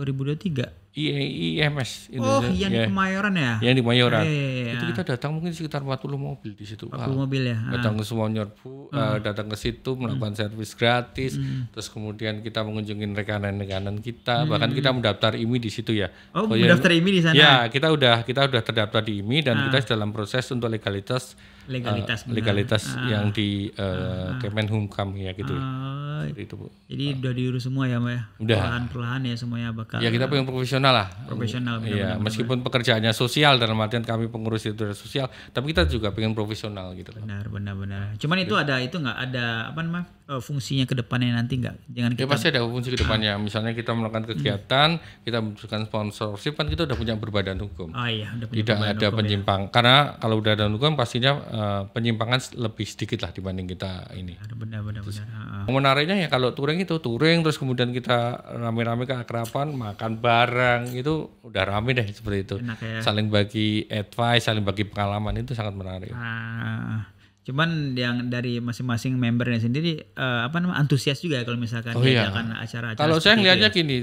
2023 IMS e, e Oh, yang ya. di Kemayoran ya? Yang di Kemayoran. Ya, ya, ya. Itu iya. kita datang mungkin sekitar 40 mobil di situ. 40 ah, mobil ya. Datang ah. ke semua nyerbu, hmm. uh, ah. eh, datang ke situ melakukan hmm. servis gratis, hmm. terus kemudian kita mengunjungi rekanan-rekanan kita, hmm. bahkan kita mendaftar IMI e di situ ya. Oh, Kalo mendaftar IMI di sana. Ya, kita udah kita udah terdaftar di IMI dan ah. kita dalam proses untuk legalitas legalitas uh, legalitas ah. yang di uh, ah. Kemenhumkam ya gitu. Ah. itu, Jadi ah. udah diurus semua ya, Mbak ya. Perlahan-perlahan ya semuanya bakal. Ya, kita pengen profesional profesional lah. Profesional. Iya, meskipun benar. pekerjaannya sosial dalam artian kami pengurus itu adalah sosial, tapi kita juga pengen profesional gitu. Kan. Benar, benar, benar. Cuman itu gitu. ada itu nggak ada apa namanya? Eh, fungsinya ke depannya nanti enggak? Jangan ya, kita... ya pasti ada fungsi ke depannya. Ah. Misalnya kita melakukan kegiatan, hmm. kita membutuhkan sponsorship kan kita udah punya berbadan hukum. Oh iya, udah punya Tidak ada hukum, ya. penyimpang. Ya. Karena kalau udah ada hukum pastinya uh, penyimpangan lebih sedikit lah dibanding kita ini. Benar-benar. Uh, uh. Menariknya ya kalau touring itu touring terus kemudian kita rame-rame ke akrapan makan bareng itu udah rame deh seperti itu. Enak ya. Saling bagi advice, saling bagi pengalaman itu sangat menarik. Uh cuman yang dari masing-masing membernya sendiri uh, apa namanya antusias juga ya kalau misalkan oh, iya. acara-acara kalau saya ngelihatnya ya. gini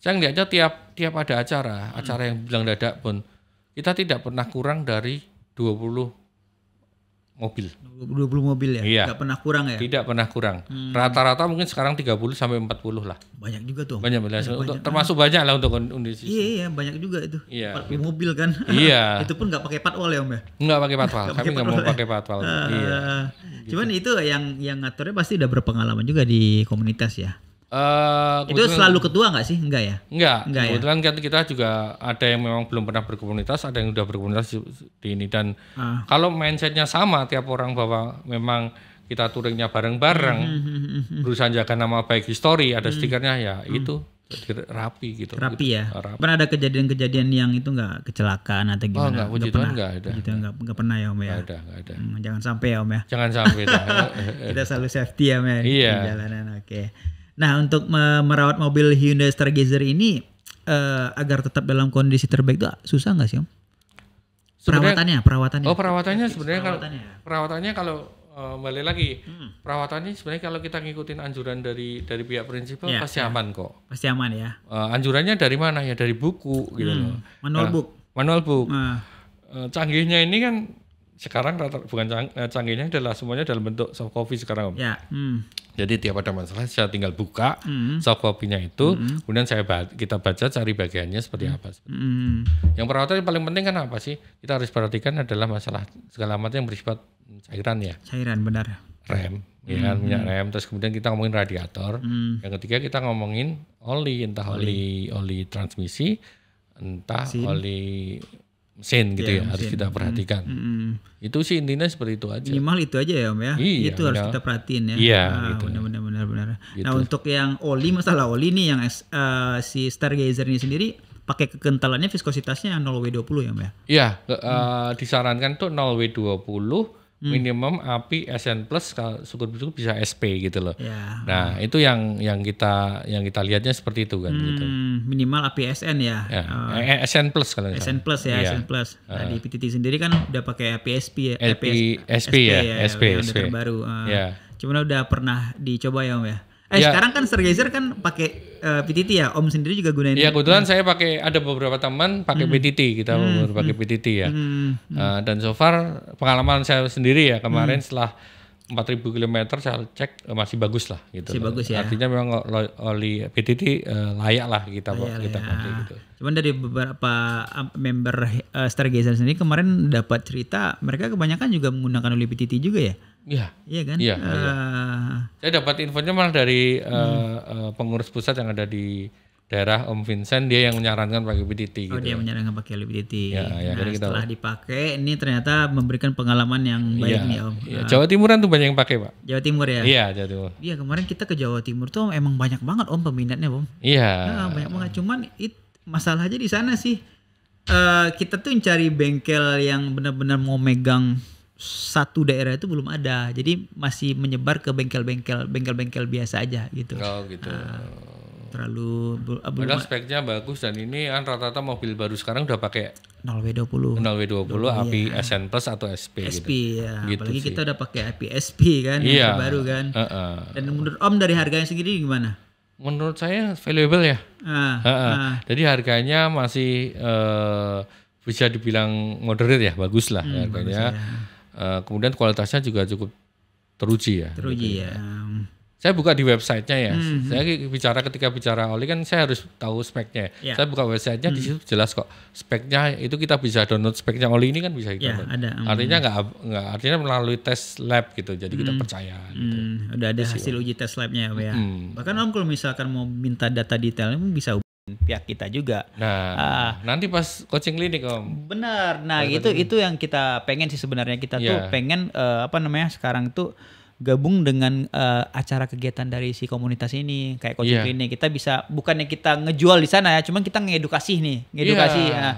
saya ngelihatnya tiap tiap ada acara hmm. acara yang bilang dadak pun kita tidak pernah kurang dari 20 mobil. 20 mobil ya? Iya. Tidak pernah kurang ya? Tidak pernah kurang. Hmm. Rata-rata hmm. mungkin sekarang 30 sampai 40 lah. Banyak juga tuh. Banyak, banyak. banyak untuk, termasuk banyak lah untuk kondisi Iya, iya, banyak juga itu. Iya. Gitu. mobil kan. Iya. itu pun nggak pakai patwal ya, Om ya? Nggak pakai patwal. Kami nggak mau ya? pakai patwal. Uh, iya. Cuman gitu. itu yang yang ngaturnya pasti udah berpengalaman juga di komunitas ya. Uh, itu selalu ketua nggak sih? Enggak ya? Enggak. Enggak ya? kebetulan ya? kita juga ada yang memang belum pernah berkomunitas, ada yang sudah berkomunitas di ini dan uh. kalau mindsetnya sama tiap orang bahwa memang kita touringnya bareng-bareng, hmm, hmm, hmm, hmm. berusaha jaga nama baik history, ada hmm. stikernya ya hmm. itu rapi gitu. Rapi gitu. ya. Rapi. Pernah ada kejadian-kejadian yang itu nggak kecelakaan atau oh, gimana? Oh, enggak, enggak pernah. enggak ada. Gitu enggak enggak pernah ya Om ya. ada, enggak ada. Hmm, jangan sampai ya Om ya. Jangan sampai. Ya. kita selalu safety ya Om ya. Iya. Di jalanan oke. Okay. Nah, untuk merawat mobil Hyundai Stargazer ini uh, agar tetap dalam kondisi terbaik itu susah nggak sih, Om? Perawatannya, perawatannya. Oh, perawatannya sebenarnya kalau perawatannya kalau uh, eh, balik lagi hmm. perawatannya sebenarnya kalau kita ngikutin anjuran dari dari pihak prinsipal ya, pasti ya. aman kok pasti aman ya uh, anjurannya dari mana ya dari buku gitu hmm. loh manual nah, book manual book nah. uh, canggihnya ini kan sekarang rata bukan cang, eh, canggihnya adalah semuanya dalam bentuk soft copy sekarang om. Ya. Hmm. Jadi tiap ada masalah saya tinggal buka hmm. soft copy-nya itu, hmm. kemudian saya kita baca cari bagiannya seperti hmm. apa. Hmm. Yang perawatan yang paling penting kan apa sih? Kita harus perhatikan adalah masalah segala macam yang bersifat cairan ya. Cairan benar. Rem, hmm. ya kan minyak hmm. rem. Terus kemudian kita ngomongin radiator. Hmm. Yang ketiga kita ngomongin oli entah oli oli, oli transmisi entah Sin. oli mesin gitu ya, ya harus kita perhatikan. Mm hmm. Itu sih intinya seperti itu aja. Minimal itu aja ya Om ya. Iya, itu harus kita perhatiin ya. Iya, ah, gitu. benar benar benar. Nah, gitu. Nah, untuk yang oli masalah oli nih yang uh, si Stargazer ini sendiri pakai kekentalannya viskositasnya 0W20 ya Om ya. Iya, hmm. disarankan tuh 0W20 Hmm. minimum API SN plus kalau syukur-syukur bisa SP gitu loh. Ya. Nah, itu yang yang kita yang kita lihatnya seperti itu kan gitu. hmm, gitu. Minimal API SN ya. ya. Uh, oh. eh, eh, SN plus kalau SN plus ya, ya. SN plus. Nah, uh. di PTT sendiri kan udah pakai API SP ya, API SP, SP, SP ya, ya SP, SP. Yang SP. terbaru. Uh, ya. Cuman udah pernah dicoba ya Om ya? Eh ya. sekarang kan Stargazer kan pakai uh, eh, PTT ya. Om sendiri juga gunain. Iya, kebetulan hmm. saya pakai ada beberapa teman pakai hmm. PTT kita hmm. pakai hmm. PTT ya. Hmm. Uh, dan so far pengalaman saya sendiri ya kemarin hmm. setelah 4000 km saya cek eh, masih bagus lah gitu. Masih bagus ya. Artinya memang oli PTT uh, layak lah kita layak, kita layak. pakai gitu. Cuman dari beberapa member uh, Stargazer sendiri kemarin dapat cerita mereka kebanyakan juga menggunakan oli PTT juga ya. Iya. Iya kan? Iya. Uh, iya. Saya dapat infonya malah dari uh, uh, pengurus pusat yang ada di daerah Om Vincent dia yang menyarankan pakai BDT oh, gitu. Oh, dia menyarankan pakai BDT. Ya, ya, kan nah, gitu. setelah kita... dipakai ini ternyata memberikan pengalaman yang iya, baik ya, nih Om. Ya. Jawa Timuran tuh banyak yang pakai, Pak. Jawa Timur ya? Iya, Jawa Timur. Iya, kemarin kita ke Jawa Timur tuh emang banyak banget Om peminatnya, Om. Iya. Nah, banyak banget cuman it, aja di sana sih. Uh, kita tuh mencari bengkel yang benar-benar mau megang satu daerah itu belum ada. Jadi masih menyebar ke bengkel-bengkel, bengkel-bengkel biasa aja gitu. Oh gitu. Uh, terlalu ah, belum Padahal speknya bagus dan ini kan rata-rata mobil baru sekarang udah pakai 0W20. 0W20 api iya. SN Plus atau SP, SP gitu. ya. Gitu Apalagi sih. kita udah pakai api SP kan, iya. baru kan. Uh -uh. Dan menurut Om dari harganya segini gimana? Menurut saya valuable ya. Uh, uh -uh. Uh. Jadi harganya masih uh, bisa dibilang moderate ya, bagus lah hmm, harganya. Bagus ya Eh, kemudian kualitasnya juga cukup teruji ya. Teruji gitu. ya. Saya buka di websitenya ya. Mm-hmm. Saya bicara ketika bicara oli kan saya harus tahu speknya. Yeah. Saya buka websitenya mm. di mhm. situ jelas kok speknya itu kita bisa download speknya oli ini kan bisa kita yeah, download. Ada, um. Artinya nggak nggak artinya melalui tes lab gitu. Jadi mm. kita mhm. percaya. Gitu. Udah ada Sisi hasil uji tes labnya ya. Mm. Bahkan om kalau misalkan mau minta data detailnya bisa pihak kita juga. Nah, ah, nanti pas coaching klinik om. Benar. Nah, Kali itu itu yang kita pengen sih sebenarnya kita yeah. tuh iya. pengen uh, apa namanya sekarang tuh gabung dengan uh, acara kegiatan dari si komunitas ini kayak coaching yeah. kita bisa bukannya kita ngejual di sana ya, cuman kita ngedukasi nih, ngedukasi. Yeah. Nah,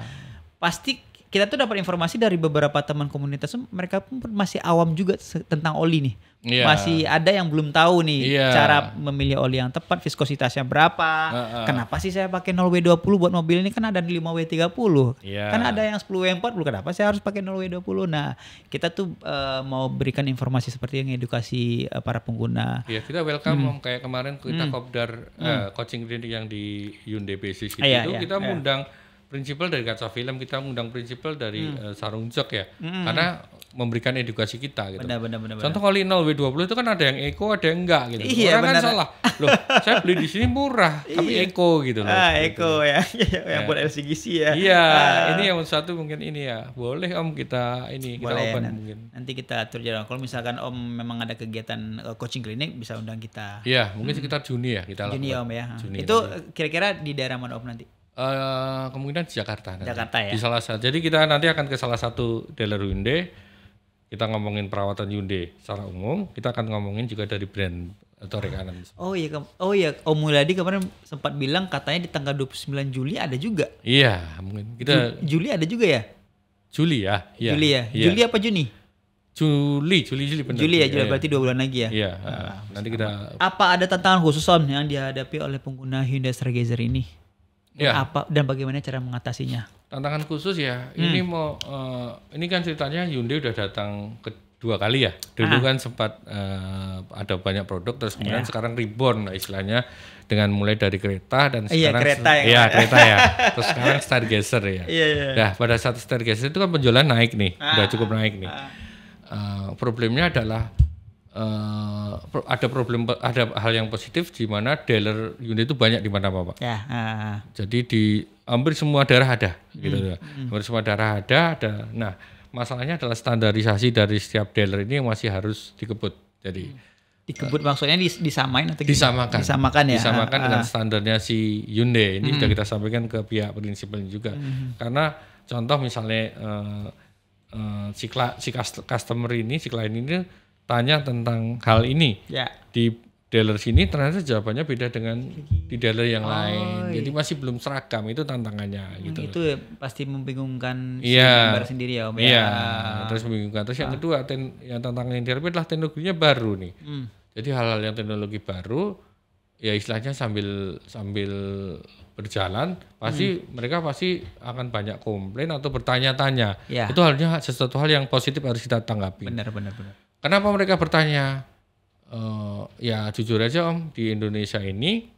pasti kita tuh dapat informasi dari beberapa teman komunitas mereka pun masih awam juga tentang oli nih. Yeah. Masih ada yang belum tahu nih yeah. cara memilih oli yang tepat, viskositasnya berapa. Uh, uh. Kenapa sih saya pakai 0W20 buat mobil ini kan ada di 5W30. Yeah. Iya. Kan ada yang 10W40, kenapa saya harus pakai 0W20? Nah, kita tuh uh, mau berikan informasi seperti yang edukasi uh, para pengguna. Iya, yeah, kita welcome hmm. Om. kayak kemarin kita hmm. kopdar eh, hmm. coaching klinik yang di Hyundai Basis itu yeah, yeah, kita yeah. mengundang yeah prinsipal dari kaca film kita mengundang prinsipal dari hmm. uh, Sarung Jok ya hmm. karena memberikan edukasi kita gitu. Benar, benar, benar, Contoh kalau 0 W20 itu kan ada yang eco ada yang enggak gitu. Iya, Orang kan benar. kan salah. Loh, saya beli di sini murah tapi iya. eco gitu loh. Ah, gitu. eco ya. yang ya. buat LCGC ya. Iya, ah. ini yang satu mungkin ini ya. Boleh Om kita ini kita open nanti, mungkin. Nanti kita atur jadwal. Kalau misalkan Om memang ada kegiatan uh, coaching klinik bisa undang kita. Iya, mungkin hmm. sekitar Juni ya kita Juni lakukan. Juni Om ya. Juni, itu kira-kira di daerah mana Om nanti? Uh, kemungkinan di Jakarta. Jakarta ya. Di salah satu. Jadi kita nanti akan ke salah satu dealer Hyundai. Kita ngomongin perawatan Hyundai secara umum. Kita akan ngomongin juga dari brand atau rekanan. Oh iya, oh iya, Om Muladi kemarin sempat bilang katanya di tanggal 29 Juli ada juga. Iya, mungkin kita Ju Juli ada juga ya? Juli ya, iya. Juli ya. Iya. Juli apa Juni? Juli, Juli, Juli benar. Juli ya, Juli iya, iya. berarti dua bulan lagi ya. Iya. Nah, nanti kita. Apa ada tantangan khusus om yang dihadapi oleh pengguna Hyundai Stargazer ini? yeah. apa dan bagaimana cara mengatasinya? Tantangan khusus ya. Hmm. Ini mau uh, ini kan ceritanya Hyundai udah datang ke dua kali ya. Dulu ah. kan sempat uh, ada banyak produk terus kemudian yeah. sekarang reborn lah istilahnya dengan mulai dari kereta dan iya, sekarang kereta ya. Iya, kereta ya. terus sekarang Stargazer ya. yeah, yeah. Nah, pada saat Stargazer itu kan penjualan naik nih, ah. udah cukup naik nih. Ah. Uh, problemnya adalah uh, ada problem ada hal yang positif di mana dealer unit itu banyak di mana Pak. Ya, uh. Jadi di hampir semua daerah ada hmm. gitu ya. Hmm. Hampir semua daerah ada ada. Nah, masalahnya adalah standarisasi dari setiap dealer ini yang masih harus dikebut. Jadi hmm. dikebut uh, maksudnya dis disamain atau disamakan. Disamakan ya. Disamakan uh, dengan standarnya si Hyundai. Ini hmm. sudah kita sampaikan ke pihak prinsipal juga. Hmm. Karena contoh misalnya uh, uh, si, si customer ini, si klien ini tanya tentang hal ini ya. di dealer sini ternyata jawabannya beda dengan di dealer yang oh, lain. Iya. Jadi masih belum seragam itu tantangannya hmm, gitu. Itu pasti membingungkan yeah. si iya. sendiri ya Om ya. Iya, terus membingungkan. Terus ah. yang kedua ten, yang tantangan yang dihadapi adalah teknologinya baru nih. Hmm. Jadi hal-hal yang teknologi baru ya istilahnya sambil sambil berjalan pasti hmm. mereka pasti akan banyak komplain atau bertanya-tanya. Ya. Itu harusnya sesuatu hal yang positif harus kita tanggapi. Benar benar benar Kenapa mereka bertanya? Uh, ya jujur aja om, di Indonesia ini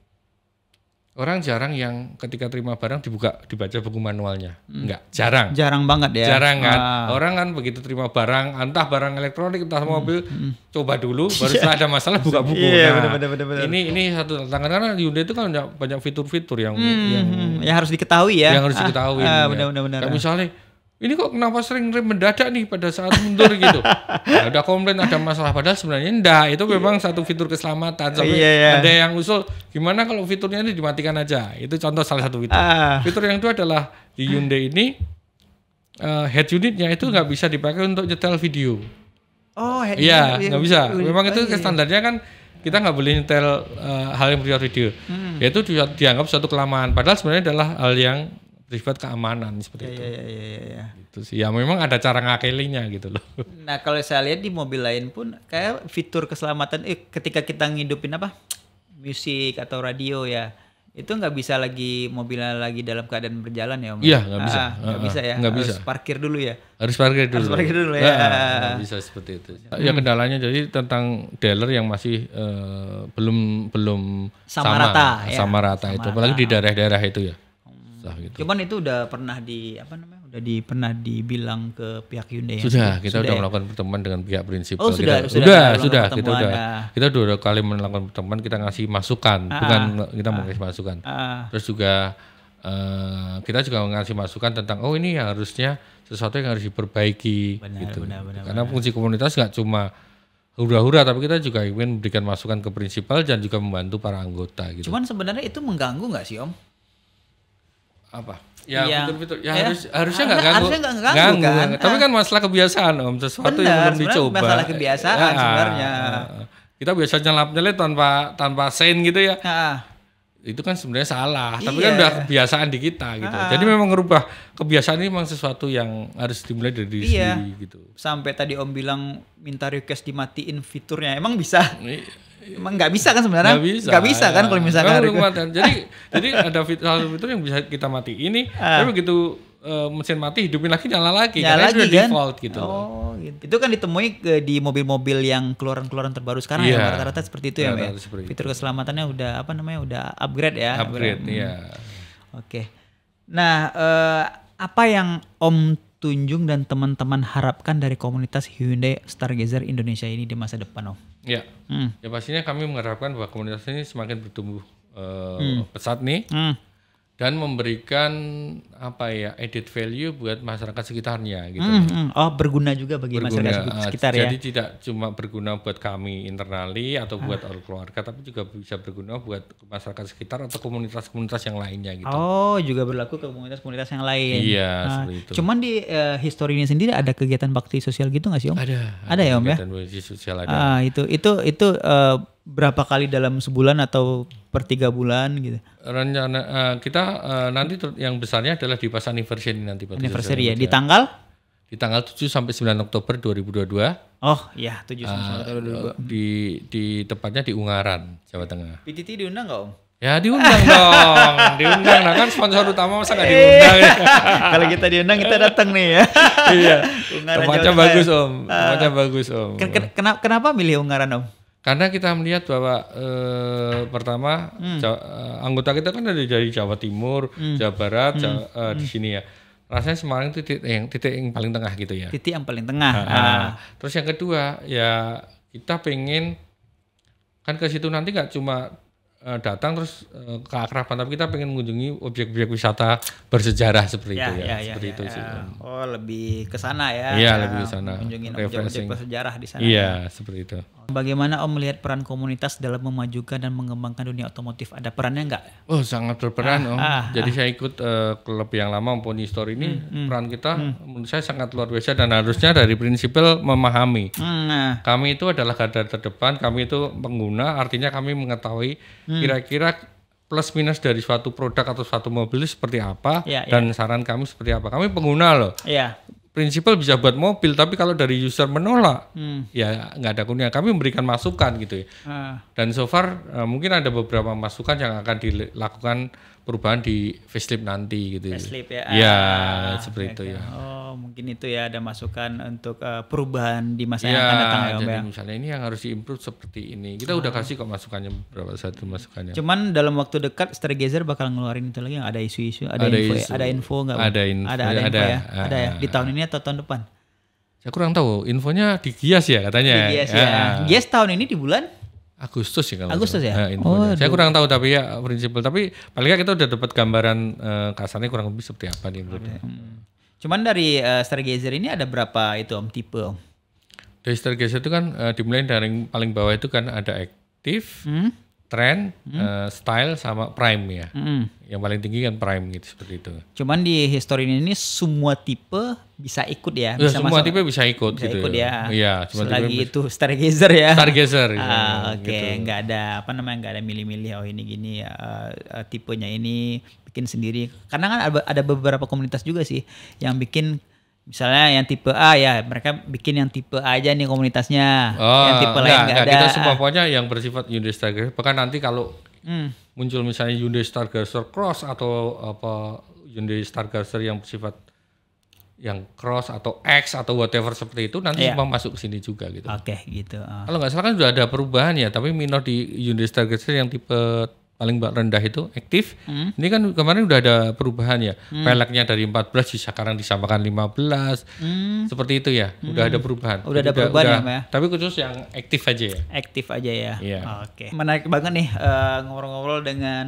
orang jarang yang ketika terima barang dibuka dibaca buku manualnya. Hmm. Enggak, jarang. Jarang banget ya. Jarang kan. Ah. Orang kan begitu terima barang, entah barang elektronik, entah hmm, mobil, hmm. Hmm. coba dulu baru setelah ada masalah buka buku. Iya, yeah, nah, bener, bener, bener. Ini ini satu tantangan karena Hyundai itu kan banyak fitur-fitur yang, hmm, yang hmm, hmm. yang harus diketahui ya. Yang harus ah, diketahui. Ah, ya. benar benar. ya, misalnya ini kok kenapa sering rem mendadak nih pada saat mundur gitu? Nah, udah komplain ada masalah padahal sebenarnya enggak. Itu memang iya. satu fitur keselamatan. Sampai yeah, yeah. ada yang usul gimana kalau fiturnya ini dimatikan aja. Itu contoh salah satu fitur. Uh. Fitur yang kedua adalah di Hyundai ini uh, head unitnya itu nggak bisa dipakai untuk nyetel video. Oh, head iya, unit. Iya, nggak bisa. Memang itu oh, iya, standarnya kan kita nggak boleh nyetel uh, hal yang bersifat video. Hmm. Itu dianggap suatu kelamaan. Padahal sebenarnya adalah hal yang privat keamanan seperti ya, itu. ya, ya, ya, ya. Itu sih. Ya memang ada cara ngakelinya gitu loh. Nah, kalau saya lihat di mobil lain pun kayak fitur keselamatan eh ketika kita ngidupin apa? musik atau radio ya. Itu nggak bisa lagi mobilnya lagi dalam keadaan berjalan ya, Om. Iya, nggak bisa. Ah, nggak ah, bisa ya. Nggak bisa. Harus parkir dulu ya. Harus parkir dulu. Harus parkir dulu ya. Ah, nggak bisa seperti itu. Hmm. Ya kendalanya jadi tentang dealer yang masih uh, belum belum sama, sama rata. Ya. Sama rata sama itu. Apalagi di daerah-daerah itu ya susah gitu. Cuman itu udah pernah di apa namanya? udah di pernah dibilang ke pihak Hyundai. Ya? Sudah, kita sudah udah ya? melakukan pertemuan dengan pihak prinsipal. Oh, sudah, kita, sudah, sudah, sudah kita udah ah. kita udah, dua kali melakukan pertemuan, kita ngasih masukan, ah, bukan ah, kita mau ngasih masukan. Ah, ah. Terus juga uh, kita juga ngasih masukan tentang oh ini yang harusnya sesuatu yang harus diperbaiki benar, gitu. Benar, benar, Karena benar. fungsi komunitas nggak cuma hura-hura tapi kita juga ingin memberikan masukan ke prinsipal dan juga membantu para anggota gitu. Cuman sebenarnya itu mengganggu nggak sih Om? apa? Ya, yang, fitur-fitur. Ya, ya harus harusnya nggak ganggu. Harusnya nggak ganggu, kan? kan? Tapi nah. kan masalah kebiasaan om, sesuatu Bener, yang belum dicoba. Masalah kebiasaan ya, sebenarnya. Nah, kita biasa nyelap-nyelip tanpa tanpa sen gitu ya. Ha. Itu kan sebenarnya salah, iya. tapi kan iya. udah kebiasaan di kita gitu. Ha. Jadi memang ngerubah kebiasaan ini memang sesuatu yang harus dimulai dari diri iya. gitu. Sampai tadi Om bilang minta request dimatiin fiturnya, emang bisa? Iya. Emang nggak bisa kan sebenarnya? Nggak bisa. Gak bisa ya. kan kalau misalnya hari Jadi jadi ada fitur, hal fitur yang bisa kita mati ini. Ah. Tapi begitu eh, mesin mati hidupin lagi nyala lagi nyala karena lagi, sudah kan? default gitu. Oh, gitu. Itu kan ditemui ke, di mobil-mobil yang keluaran-keluaran terbaru sekarang yeah. Ya, iya. ya, ya rata-rata seperti itu ya, ya. Seperti Fitur itu. keselamatannya udah apa namanya? udah upgrade ya. Upgrade, iya. Hmm. Oke. Okay. Nah, uh, apa yang Om Tunjung dan teman-teman harapkan dari komunitas Hyundai Stargazer Indonesia ini di masa depan, Om? Ya, hmm. ya pastinya kami mengharapkan bahwa komunitas ini semakin bertumbuh uh, hmm. pesat nih. Hmm dan memberikan apa ya added value buat masyarakat sekitarnya gitu. Mm, mm. Oh berguna juga bagi berguna, masyarakat sekitar jadi ah, ya. Jadi tidak cuma berguna buat kami internali atau ah. buat ah. orang keluarga, tapi juga bisa berguna buat masyarakat sekitar atau komunitas-komunitas yang lainnya gitu. Oh juga berlaku ke komunitas-komunitas yang lain. Iya nah, seperti itu. Cuman di uh, historinya sendiri ada kegiatan bakti sosial gitu nggak sih om? Ada. Ada, ada ya om ya. Kegiatan bakti sosial ada. Ah itu itu itu uh, berapa kali dalam sebulan atau per tiga bulan gitu? Rencana uh, eh, kita uh, nanti yang besarnya adalah di pas anniversary nanti Pak. Anniversary ya, di tanggal? Di tanggal 7 sampai 9 Oktober 2022. Oh iya, 7 sampai 9 eh, Oktober 2022. Di di tempatnya di Ungaran, Jawa Tengah. PTT diundang nggak Om? Ya diundang dong, diundang. Nah kan sponsor utama masa nggak diundang. Ya? Kalau kita diundang kita datang nih ya. iya. Ungaran Tempatnya bagus om, tempatnya uh, bagus om. Ken kenapa, kenapa milih Ungaran om? Karena kita melihat bahwa eh, pertama hmm. Jawa, eh, anggota kita kan ada dari Jawa Timur, hmm. Jawa Barat, hmm. Jawa, eh, hmm. di sini ya. Rasanya Semarang itu titik yang titik yang paling tengah gitu ya. Titik yang paling tengah. -ha. ah. Terus yang kedua ya kita pengen kan ke situ nanti nggak cuma Eh, datang terus eh, ke keakraban tapi kita pengen mengunjungi objek-objek wisata bersejarah seperti ya, itu ya, ya, ya seperti ya, itu ya. sih oh lebih ke sana ya iya ya, lebih ke sana mengunjungi objek-objek bersejarah di sana iya ya. seperti itu bagaimana om melihat peran komunitas dalam memajukan dan mengembangkan dunia otomotif ada perannya enggak oh sangat berperan ah, om ah, ah. jadi ah. saya ikut uh, klub yang lama om Pony Store ini hmm, hmm, peran kita hmm. menurut saya sangat luar biasa dan harusnya dari prinsipal memahami hmm, nah. kami itu adalah garda terdepan kami itu pengguna artinya kami mengetahui Hmm. kira-kira plus minus dari suatu produk atau suatu mobil itu seperti apa ya, ya. dan ya. saran kami seperti apa. Kami pengguna loh. ya. Prinsipal bisa buat mobil, tapi kalau dari user menolak, hmm. ya nggak ada gunanya Kami memberikan masukan gitu ya. Uh. Dan so far uh, mungkin ada beberapa masukan yang akan dilakukan perubahan di facelift nanti gitu. Ya. Facelift ya. Iya, ah, seperti okay. itu ya. Oh, mungkin itu ya ada masukan untuk uh, perubahan di masa ya, yang akan datang ya, Om ya. misalnya ini yang harus diimprove seperti ini. Kita oh. udah ah. kasih kok masukannya berapa satu masukannya. Cuman dalam waktu dekat Stargazer bakal ngeluarin itu lagi yang ada isu-isu, ada, ada info, ya? isu. ada info enggak? Ada info. Ada, ada, ada info ya. Ada, ada ya. Di ah. tahun ini atau tahun depan? Saya kurang tahu, infonya di Gias ya katanya. Di Gias ya. ya. Ah. Gias tahun ini di bulan Agustus ya kalau Agustus ya. Nah, oh, saya kurang tahu tapi ya prinsipal tapi paling nggak kita udah dapat gambaran uh, kasarnya kurang lebih seperti apa nih Hmm. Cuman dari uh, eh, Stargazer ini ada berapa itu om tipe om? Dari Stargazer itu kan uh, dimulai dari paling bawah itu kan ada aktif, hmm? trend, hmm. uh, style sama prime ya. Hmm. Yang paling tinggi kan prime gitu seperti itu. Cuman di history ini semua tipe bisa ikut ya. Eh, bisa semua masuk, tipe bisa ikut bisa gitu. ikut ya. Iya, cuma lagi itu stargazer ya. Stargazer. Iya, ah, ya, oke, okay. gitu. ada apa namanya nggak ada milih-milih oh ini gini uh, uh, tipenya ini bikin sendiri. Karena kan ada beberapa komunitas juga sih yang bikin Misalnya yang tipe A ya, mereka bikin yang tipe A aja nih komunitasnya. Oh, yang tipe lain enggak, enggak ada. Kita semua pokoknya yang bersifat Hyundai Gaser. Bahkan nanti kalau hmm. muncul misalnya Hyundai Stargazer Cross atau apa Hyundai Stargazer yang bersifat yang cross atau X atau whatever seperti itu nanti yeah. semua masuk ke sini juga gitu. Oke, okay, gitu. Oh. Kalau nggak salah kan sudah ada perubahan ya, tapi minor di Hyundai Stargazer yang tipe paling rendah itu aktif. Hmm. Ini kan kemarin udah ada perubahan ya. Hmm. Peleknya dari 14 sekarang disamakan 15. Hmm. Seperti itu ya. Udah hmm. ada perubahan. Udah ada perubahan udah, ya, ya. Tapi khusus yang aktif aja ya. Aktif aja ya. Yeah. Oke. Okay. Menarik banget nih ngobrol eh, ngobrol-ngobrol dengan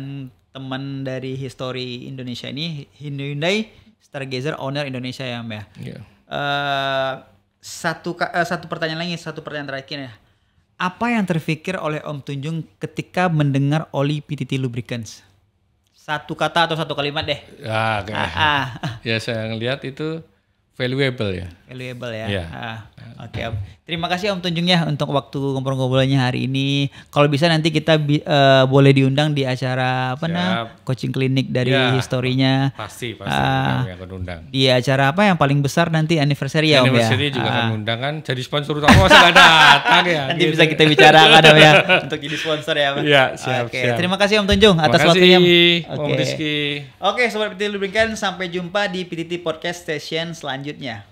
teman dari History Indonesia ini Hyundai Stargazer owner Indonesia ya, Mbak. Yeah. Ya? Iya. Uh, satu uh, satu pertanyaan lagi, satu pertanyaan terakhir ya apa yang terfikir oleh Om Tunjung ketika mendengar oli PTT lubricants? Satu kata atau satu kalimat deh. Ya, ah, ah, ah. Ya saya ngelihat itu valuable ya. Valuable ya. ya. Ah. Oke, okay, Terima kasih Om Tunjung ya untuk waktu ngobrol-ngobrolnya hari ini. Kalau bisa nanti kita bi uh, boleh diundang di acara apa nah coaching klinik dari ya, historinya. Pasti, pasti uh, ah, yang akan undang. Di acara apa yang paling besar nanti anniversary ya, Om anniversary ya? Anniversary juga uh. Ah. akan undang kan jadi sponsor utama oh, gak datang ya. Nanti gitu. bisa kita bicara ada ya untuk jadi sponsor ya, Om. Iya, siap, Oke, okay. siap. terima kasih Om Tunjung atas waktunya. Oke. Okay. Om Rizky. Oke, sobat PT Lubrikan sampai jumpa di PTT Podcast Station selanjutnya.